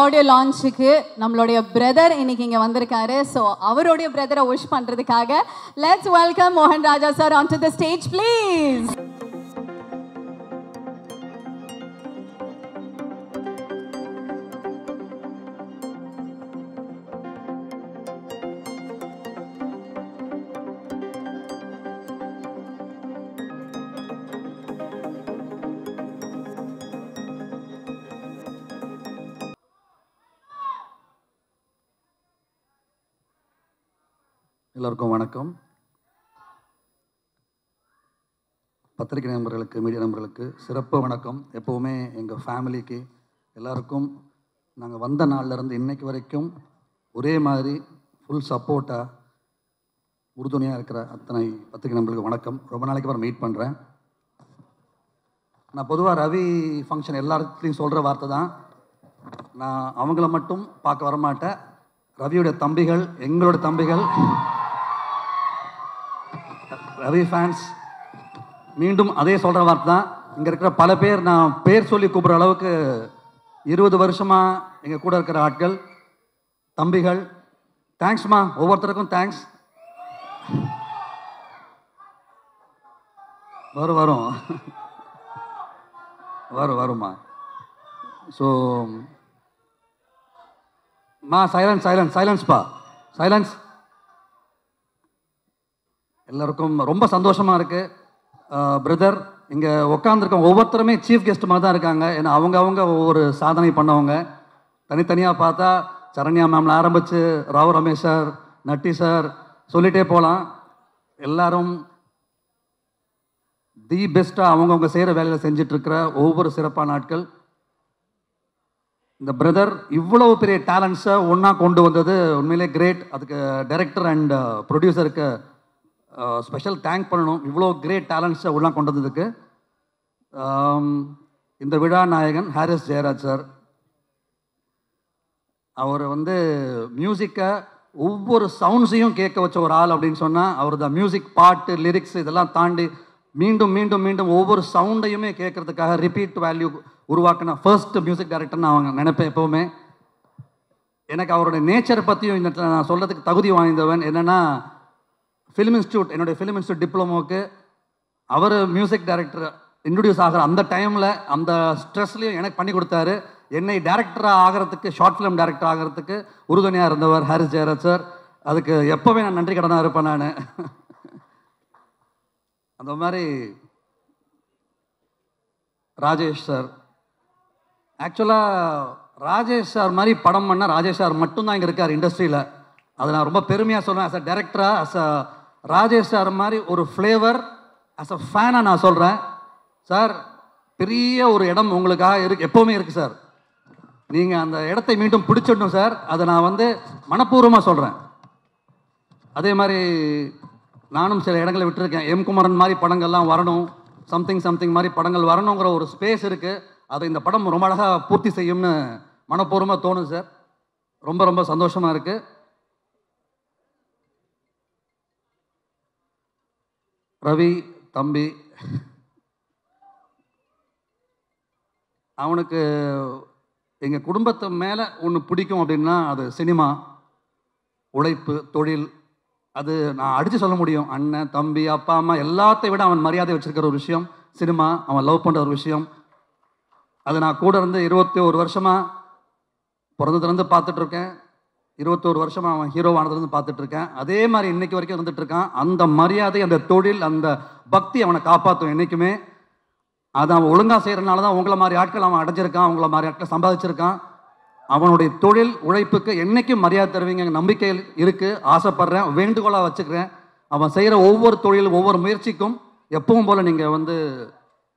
audio லான்ச்சுக்கு நம்மளுடைய brother இன்னைக்கு இங்கே வந்திருக்காரு ஸோ அவருடைய பிரதரை விஷ் பண்றதுக்காக லெட்ஸ் வெல்கம் மோகன் Raja sir on to the stage please எல்லோருக்கும் வணக்கம் பத்திரிகை நண்பர்களுக்கு மீடியா நண்பர்களுக்கு சிறப்பு வணக்கம் எப்போவுமே எங்கள் ஃபேமிலிக்கு எல்லாருக்கும் நாங்கள் வந்த நாள்லேருந்து இன்றைக்கு வரைக்கும் ஒரே மாதிரி ஃபுல் சப்போர்ட்டாக உறுதுணையாக இருக்கிற அத்தனை பத்திரிகை நண்பர்களுக்கு வணக்கம் ரொம்ப நாளைக்கு அப்புறம் மீட் பண்ணுறேன் நான் பொதுவாக ரவி ஃபங்க்ஷன் எல்லாத்துலேயும் சொல்கிற வார்த்தை தான் நான் அவங்கள மட்டும் பார்க்க வரமாட்டேன் ரவியுடைய தம்பிகள் எங்களுடைய தம்பிகள் ரவி ஃபேன்ஸ் மீண்டும் அதே சொல்கிற வார்த்தை தான் இங்கே இருக்கிற பல பேர் நான் பேர் சொல்லி கூப்பிட்ற அளவுக்கு இருபது வருஷமாக எங்கள் கூட இருக்கிற ஆட்கள் தம்பிகள் தேங்க்ஸ்மா ஒவ்வொருத்தருக்கும் தேங்க்ஸ் வரும் வரும் வரும் வரும்மா ஸோ மா சைலன்ஸ் சைலன்ஸ் சைலன்ஸ்ப்பா சைலன்ஸ் எல்லோருக்கும் ரொம்ப சந்தோஷமாக இருக்குது பிரதர் இங்கே உட்காந்துருக்கவங்க ஒவ்வொருத்தருமே சீஃப் மாதிரி தான் இருக்காங்க ஏன்னா அவங்க அவங்க ஒவ்வொரு சாதனை பண்ணவங்க தனித்தனியாக பார்த்தா சரண்யா மேம்ல ஆரம்பித்து ராவ் ரமேஷ் சார் நட்டி சார் சொல்லிகிட்டே போகலாம் எல்லாரும் தி பெஸ்ட்டாக அவங்கவுங்க செய்கிற வேலையில் செஞ்சிட்ருக்கிற ஒவ்வொரு சிறப்பான நாட்கள் இந்த பிரதர் இவ்வளவு பெரிய டேலண்ட்ஸை ஒன்றா கொண்டு வந்தது உண்மையிலே கிரேட் அதுக்கு டைரக்டர் அண்ட் ப்ரொடியூசருக்கு ஸ்பெஷல் தேங்க் பண்ணணும் இவ்வளோ கிரேட் டேலண்ட்ஸை உள்ள கொண்டு வந்ததுக்கு இந்த விழா நாயகன் ஹாரிஸ் ஜெயராஜ் சார் அவர் வந்து மியூசிக்கை ஒவ்வொரு சவுண்ட்ஸையும் கேட்க வச்ச ஒரு ஆள் அப்படின்னு சொன்னால் அவர் தான் மியூசிக் பாட்டு லிரிக்ஸ் இதெல்லாம் தாண்டி மீண்டும் மீண்டும் மீண்டும் ஒவ்வொரு சவுண்டையுமே கேட்குறதுக்காக ரிப்பீட் வேல்யூ உருவாக்கின ஃபர்ஸ்ட் மியூசிக் டைரக்டர்னு அவங்க நினைப்பேன் எப்போவுமே எனக்கு அவருடைய நேச்சரை பற்றியும் இந்த நான் சொல்கிறதுக்கு தகுதி வாய்ந்தவன் என்னென்னா ஃபிலிம் இன்ஸ்டியூட் என்னுடைய ஃபிலிம் இன்ஸ்டியூட் டிப்ளமோக்கு அவர் மியூசிக் டைரக்டர் இன்ட்ரடியூஸ் ஆகிற அந்த டைமில் அந்த ஸ்ட்ரெஸ்லையும் எனக்கு பண்ணி கொடுத்தாரு என்னை டேரக்டராக ஆகிறதுக்கு ஷார்ட் ஃபிலிம் டேரக்டர் ஆகிறதுக்கு உறுதுணையாக இருந்தவர் ஹாரிஸ் ஜெயராஜ் சார் அதுக்கு எப்போவுமே நான் நன்றி கடனாக இருப்பேன் நான் அந்த மாதிரி ராஜேஷ் சார் ஆக்சுவலாக ராஜேஷ் சார் மாதிரி படம் பண்ணால் ராஜேஷ் சார் மட்டும்தான் இங்கே இருக்கார் இண்டஸ்ட்ரியில் அதை நான் ரொம்ப பெருமையாக சொல்லுவேன் ஆஸ் அ டேரக்டராக ஆஸ் அ ராஜேஷ் சார் மாதிரி ஒரு ஃப்ளேவர் அஸ் அ ஃபேனாக நான் சொல்கிறேன் சார் பெரிய ஒரு இடம் உங்களுக்காக இரு எப்போவுமே இருக்குது சார் நீங்கள் அந்த இடத்தை மீண்டும் பிடிச்சிடணும் சார் அதை நான் வந்து மனப்பூர்வமாக சொல்கிறேன் அதே மாதிரி நானும் சில இடங்களை விட்டுருக்கேன் எம் குமரன் மாதிரி படங்கள்லாம் வரணும் சம்திங் சம்திங் மாதிரி படங்கள் வரணுங்கிற ஒரு ஸ்பேஸ் இருக்குது அதை இந்த படம் ரொம்ப அழகாக பூர்த்தி செய்யும்னு மனப்பூர்வமாக தோணும் சார் ரொம்ப ரொம்ப சந்தோஷமாக இருக்குது ரவி தம்பி அவனுக்கு எங்கள் குடும்பத்து மேலே ஒன்று பிடிக்கும் அப்படின்னா அது சினிமா உழைப்பு தொழில் அது நான் அடித்து சொல்ல முடியும் அண்ணன் தம்பி அப்பா அம்மா எல்லாத்தையும் விட அவன் மரியாதை வச்சுருக்கிற ஒரு விஷயம் சினிமா அவன் லவ் பண்ணுற ஒரு விஷயம் அது நான் கூட இருந்து இருபத்தி ஒரு வருஷமாக பிறந்ததுலேருந்து பார்த்துட்ருக்கேன் இருபத்தோரு வருஷமாக அவன் ஹீரோவானதுலேருந்து பார்த்துட்ருக்கேன் அதே மாதிரி இன்றைக்கி வரைக்கும் இருந்துகிட்ருக்கான் அந்த மரியாதை அந்த தொழில் அந்த பக்தி அவனை காப்பாற்றும் என்றைக்குமே அதை அவன் ஒழுங்காக செய்கிறனால தான் உங்களை மாதிரி ஆட்கள் அவன் அடைஞ்சிருக்கான் உங்களை மாதிரி ஆட்கள் சம்பாதிச்சிருக்கான் அவனுடைய தொழில் உழைப்புக்கு என்றைக்கும் மரியாதை தருவீங்க நம்பிக்கை இருக்குது ஆசைப்பட்றேன் வேண்டுகோளாக வச்சுக்கிறேன் அவன் செய்கிற ஒவ்வொரு தொழிலும் ஒவ்வொரு முயற்சிக்கும் எப்பவும் போல் நீங்கள் வந்து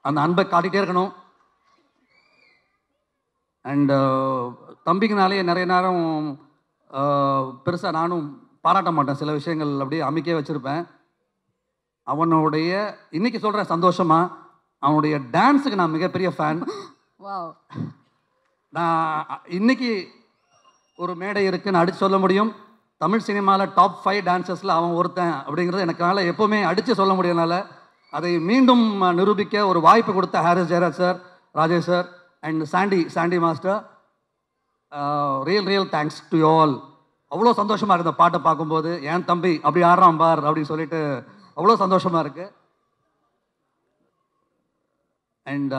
அந்த அன்பை காட்டிகிட்டே இருக்கணும் அண்டு தம்பிக்குனாலே நிறைய நேரம் பெருசாக நானும் பாராட்ட மாட்டேன் சில விஷயங்கள் அப்படியே அமைக்கே வச்சுருப்பேன் அவனுடைய இன்னைக்கு சொல்கிறேன் சந்தோஷமா அவனுடைய டான்ஸுக்கு நான் மிகப்பெரிய ஃபேன் நான் இன்னைக்கு ஒரு மேடை இருக்குன்னு அடித்து சொல்ல முடியும் தமிழ் சினிமாவில் டாப் ஃபைவ் டான்சர்ஸில் அவன் ஒருத்தன் அப்படிங்கிறது எனக்கால எப்போவுமே அடித்து சொல்ல முடியனால அதை மீண்டும் நிரூபிக்க ஒரு வாய்ப்பு கொடுத்த Harris Jayaraj sir Rajesh sir and Sandy Sandy master real real thanks to all அவ்வளோ சந்தோஷமாக இருந்த பாட்டை பார்க்கும்போது என் தம்பி அப்படி ஆடுறான் பார் அப்படின்னு சொல்லிட்டு அவ்வளோ சந்தோஷமாக இருக்குது அண்ட்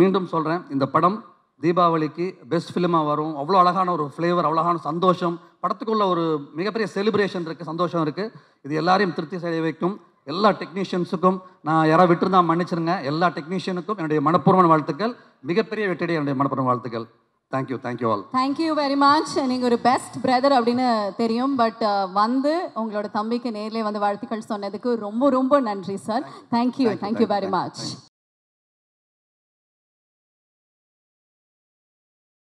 மீண்டும் சொல்கிறேன் இந்த படம் தீபாவளிக்கு பெஸ்ட் ஃபிலிமாக வரும் அவ்வளோ அழகான ஒரு ஃப்ளேவர் அழகான சந்தோஷம் படத்துக்குள்ள ஒரு மிகப்பெரிய செலிப்ரேஷன் இருக்குது சந்தோஷம் இருக்குது இது எல்லாரையும் திருப்தி செய்ய வைக்கும் எல்லா டெக்னீஷியன்ஸுக்கும் நான் யாராவது விட்டுருந்தா மன்னிச்சிருங்க எல்லா டெக்னீஷியனுக்கும் என்னுடைய மனப்பூர்வமான வாழ்த்துக்கள் மிகப்பெரிய வெற்றியுடைய என்னுடைய மனப்பூர்வ வாழ்த்துக்கள் thank you thank you all you very much நீங்கள் ஒரு பெஸ்ட் பிரதர் அப்படின்னு தெரியும் பட் uh, வந்து உங்களோட தம்பிக்கு நேரிலே வந்து வாழ்த்துக்கள் சொன்னதுக்கு ரொம்ப ரொம்ப நன்றி sir thank you thank you very much